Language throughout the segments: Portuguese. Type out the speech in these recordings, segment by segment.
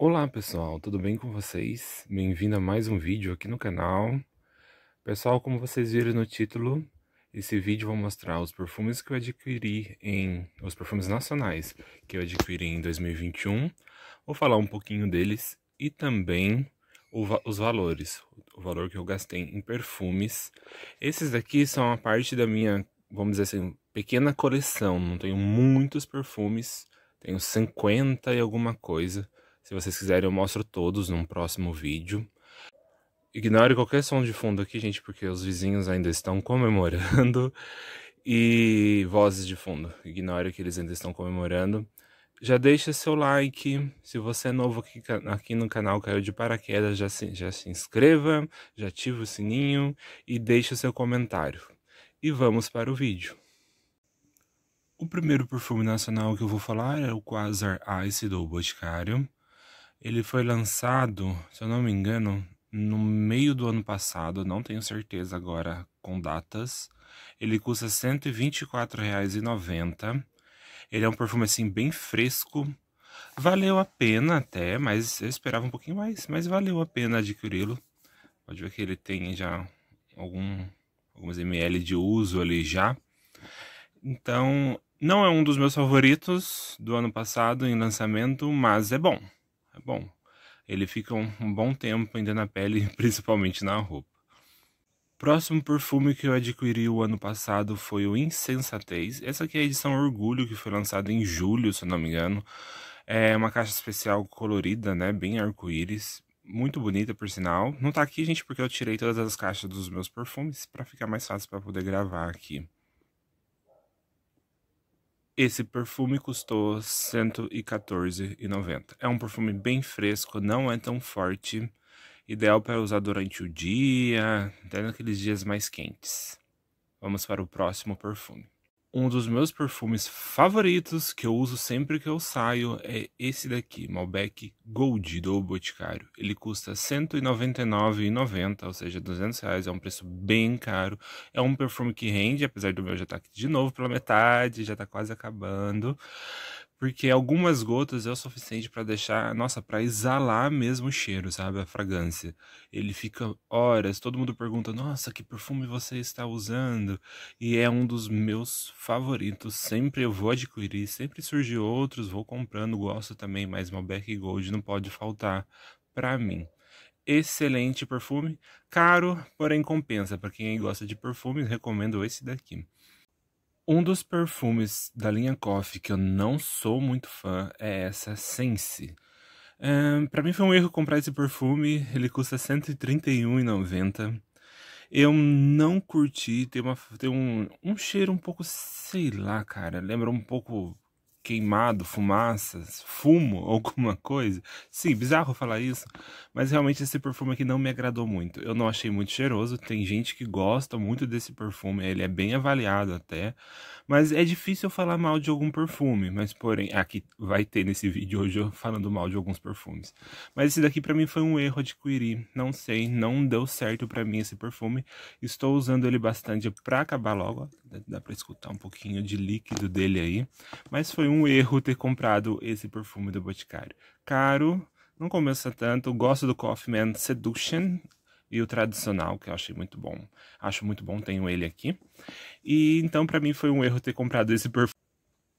Olá pessoal, tudo bem com vocês? Bem-vindo a mais um vídeo aqui no canal. Pessoal, como vocês viram no título, esse vídeo vou mostrar os perfumes que eu adquiri em... Os perfumes nacionais que eu adquiri em 2021. Vou falar um pouquinho deles e também o, os valores, o valor que eu gastei em perfumes. Esses daqui são a parte da minha, vamos dizer assim, pequena coleção. Não tenho muitos perfumes, tenho 50 e alguma coisa se vocês quiserem, eu mostro todos num próximo vídeo. Ignore qualquer som de fundo aqui, gente, porque os vizinhos ainda estão comemorando. E vozes de fundo. Ignore que eles ainda estão comemorando. Já deixa seu like. Se você é novo aqui, aqui no canal Caiu de Paraquedas, já se, já se inscreva, já ativa o sininho e deixa seu comentário. E vamos para o vídeo. O primeiro perfume nacional que eu vou falar é o Quasar Ice do Boticário. Ele foi lançado, se eu não me engano, no meio do ano passado, não tenho certeza agora com datas. Ele custa R$ 124,90. Ele é um perfume assim bem fresco. Valeu a pena até, mas eu esperava um pouquinho mais, mas valeu a pena adquiri-lo. Pode ver que ele tem já algum alguns ml de uso ali já. Então, não é um dos meus favoritos do ano passado em lançamento, mas é bom bom, ele fica um, um bom tempo ainda na pele, principalmente na roupa. Próximo perfume que eu adquiri o ano passado foi o Insensatez. Essa aqui é a edição Orgulho, que foi lançada em julho, se eu não me engano. É uma caixa especial colorida, né? Bem arco-íris. Muito bonita, por sinal. Não tá aqui, gente, porque eu tirei todas as caixas dos meus perfumes para ficar mais fácil para poder gravar aqui. Esse perfume custou R$ 114,90. É um perfume bem fresco, não é tão forte. Ideal para usar durante o dia, até naqueles dias mais quentes. Vamos para o próximo perfume. Um dos meus perfumes favoritos que eu uso sempre que eu saio é esse daqui, Malbec Gold do Boticário. Ele custa R$ 199,90, ou seja, R$ reais, é um preço bem caro. É um perfume que rende, apesar do meu já estar tá aqui de novo pela metade, já está quase acabando porque algumas gotas é o suficiente para deixar, nossa, para exalar mesmo o cheiro, sabe, a fragrância. Ele fica horas, todo mundo pergunta: "Nossa, que perfume você está usando?" E é um dos meus favoritos, sempre eu vou adquirir, sempre surge outros, vou comprando, gosto também, mas Malbec Gold não pode faltar para mim. Excelente perfume, caro, porém compensa. Para quem gosta de perfumes, recomendo esse daqui. Um dos perfumes da linha Coffee que eu não sou muito fã é essa Sense. É, para mim foi um erro comprar esse perfume, ele custa R$ 131,90. Eu não curti, tem, uma, tem um, um cheiro um pouco, sei lá, cara, lembra um pouco queimado, fumaças, fumo alguma coisa. Sim, bizarro falar isso, mas realmente esse perfume aqui não me agradou muito. Eu não achei muito cheiroso, tem gente que gosta muito desse perfume, ele é bem avaliado até, mas é difícil falar mal de algum perfume, mas porém, aqui vai ter nesse vídeo hoje eu falando mal de alguns perfumes. Mas esse daqui para mim foi um erro adquirir, não sei, não deu certo para mim esse perfume. Estou usando ele bastante para acabar logo, dá para escutar um pouquinho de líquido dele aí, mas foi um um erro ter comprado esse perfume do Boticário. Caro, não começa tanto. Gosto do Coffee Man Seduction e o tradicional, que eu achei muito bom. Acho muito bom, tenho ele aqui. E então, para mim, foi um erro ter comprado esse perfume.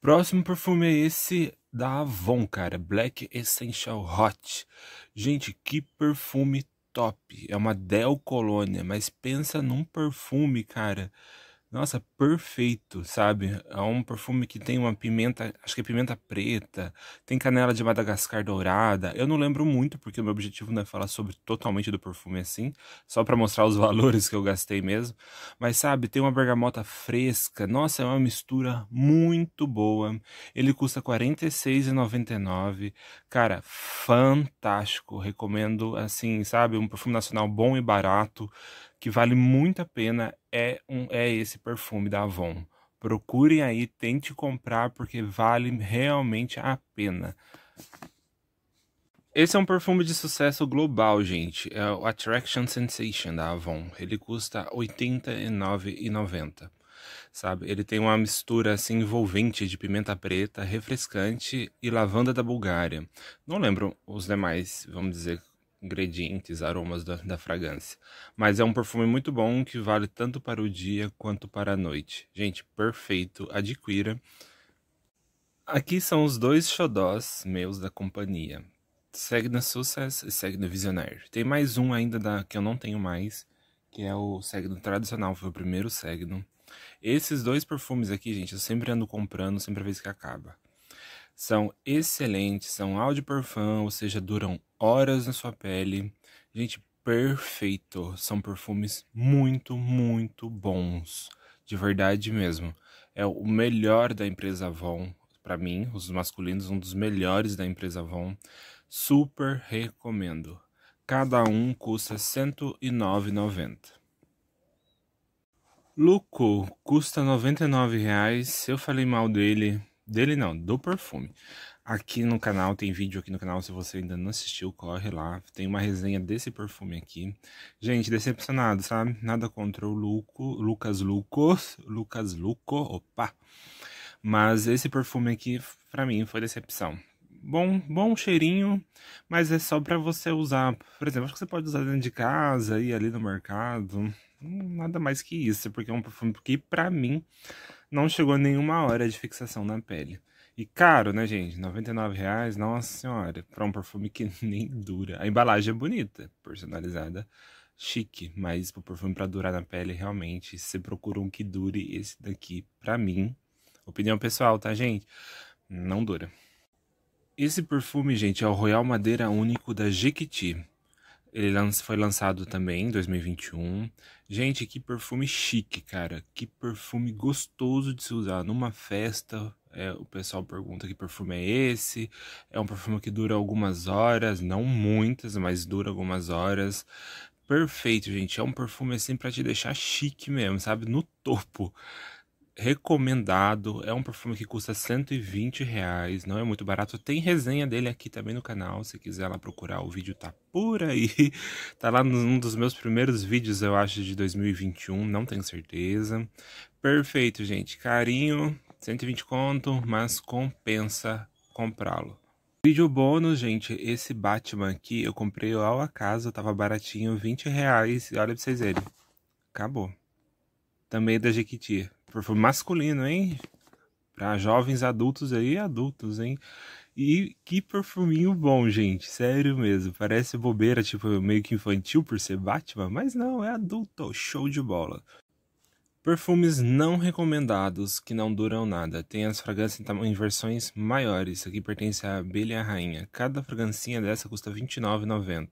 Próximo perfume é esse da Avon, cara. Black Essential Hot. Gente, que perfume top. É uma Del Colônia, mas pensa num perfume, cara nossa, perfeito, sabe? É um perfume que tem uma pimenta, acho que é pimenta preta, tem canela de Madagascar dourada. Eu não lembro muito, porque o meu objetivo não é falar sobre totalmente do perfume assim, só para mostrar os valores que eu gastei mesmo. Mas sabe, tem uma bergamota fresca. Nossa, é uma mistura muito boa. Ele custa R$ 46,99. Cara, fantástico. Recomendo, assim, sabe? Um perfume nacional bom e barato que vale muito a pena é, um, é esse perfume da Avon. Procurem aí, tente comprar, porque vale realmente a pena. Esse é um perfume de sucesso global, gente. É o Attraction Sensation da Avon. Ele custa R$ 89,90. Sabe? Ele tem uma mistura assim envolvente de pimenta preta, refrescante e lavanda da Bulgária. Não lembro os demais, vamos dizer, ingredientes, aromas da, da, fragrância. Mas é um perfume muito bom que vale tanto para o dia quanto para a noite. Gente, perfeito, adquira. Aqui são os dois xodós meus da companhia. Segna Success e Segna Visionaire. Tem mais um ainda da, que eu não tenho mais, que é o Segno tradicional, foi o primeiro Segno. Esses dois perfumes aqui, gente, eu sempre ando comprando, sempre a vez que acaba são excelentes, são áudio parfum, ou seja, duram horas na sua pele. Gente, perfeito. São perfumes muito, muito bons. De verdade mesmo. É o melhor da empresa Avon, para mim, os masculinos, um dos melhores da empresa Avon. Super recomendo. Cada um custa R$ 109,90. Luco custa R$ 99,00. Eu falei mal dele dele não, do perfume. Aqui no canal, tem vídeo aqui no canal, se você ainda não assistiu, corre lá. Tem uma resenha desse perfume aqui. Gente, decepcionado, sabe? Nada contra o Luco, Lucas Lucos, Lucas Luco, opa. Mas esse perfume aqui, pra mim, foi decepção bom, bom cheirinho, mas é só para você usar. Por exemplo, acho que você pode usar dentro de casa e ali no mercado. Hum, nada mais que isso, porque é um perfume que para mim não chegou nenhuma hora de fixação na pele. E caro, né, gente? R$99,00, nossa senhora, para um perfume que nem dura. A embalagem é bonita, personalizada, chique, mas pro perfume para durar na pele, realmente, se procura um que dure, esse daqui, para mim, opinião pessoal, tá, gente? Não dura. Esse perfume, gente, é o Royal Madeira Único da Jequiti. Ele foi lançado também em 2021. Gente, que perfume chique, cara. Que perfume gostoso de se usar numa festa. É, o pessoal pergunta que perfume é esse. É um perfume que dura algumas horas, não muitas, mas dura algumas horas. Perfeito, gente. É um perfume assim para te deixar chique mesmo, sabe? No topo recomendado. É um perfume que custa 120 reais, não é muito barato. Tem resenha dele aqui também no canal, se quiser lá procurar, o vídeo tá por aí. Tá lá num dos meus primeiros vídeos, eu acho, de 2021, não tenho certeza. Perfeito, gente. Carinho, 120 conto, mas compensa comprá-lo. Vídeo bônus, gente, esse Batman aqui eu comprei ao acaso, tava baratinho, 20 reais, olha pra vocês verem, acabou. Também é da Jequitia. Perfume masculino, hein? Para jovens adultos aí, adultos, hein? E que perfuminho bom, gente. Sério mesmo. Parece bobeira, tipo, meio que infantil por ser Batman, mas não, é adulto. Show de bola. Perfumes não recomendados que não duram nada. Tem as fragrâncias em versões maiores. Aqui pertence à abelha rainha. Cada fragrancinha dessa custa R$29,90.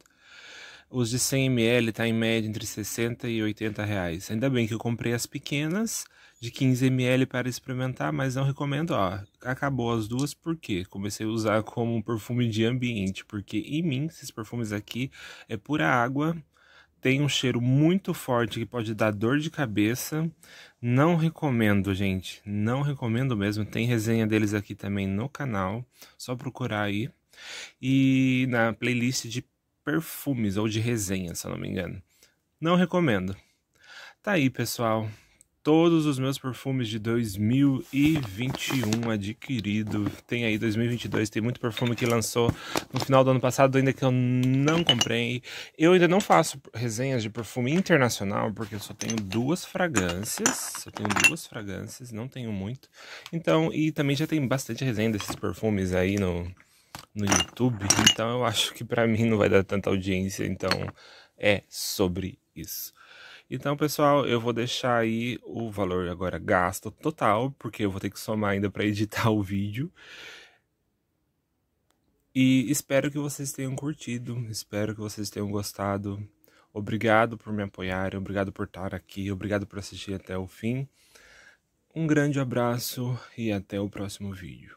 Os de 100 ml tá em média entre 60 e 80 reais. Ainda bem que eu comprei as pequenas de 15 ml para experimentar, mas não recomendo, ó. Acabou as duas porque comecei a usar como um perfume de ambiente, porque em mim esses perfumes aqui é pura água. Tem um cheiro muito forte que pode dar dor de cabeça. Não recomendo, gente. Não recomendo mesmo. Tem resenha deles aqui também no canal. Só procurar aí. E na playlist de Perfumes ou de Resenha, se eu não me engano. Não recomendo. Tá aí, pessoal. Todos os meus perfumes de 2021 adquirido. Tem aí 2022, tem muito perfume que lançou no final do ano passado, ainda que eu não comprei. Eu ainda não faço resenhas de perfume internacional, porque eu só tenho duas fragrâncias. Só tenho duas fragrâncias, não tenho muito. Então, e também já tem bastante resenha desses perfumes aí no, no YouTube, então eu acho que para mim não vai dar tanta audiência, então é sobre isso. Então, pessoal, eu vou deixar aí o valor agora gasto total, porque eu vou ter que somar ainda para editar o vídeo. E espero que vocês tenham curtido, espero que vocês tenham gostado. Obrigado por me apoiar, obrigado por estar aqui, obrigado por assistir até o fim. Um grande abraço e até o próximo vídeo.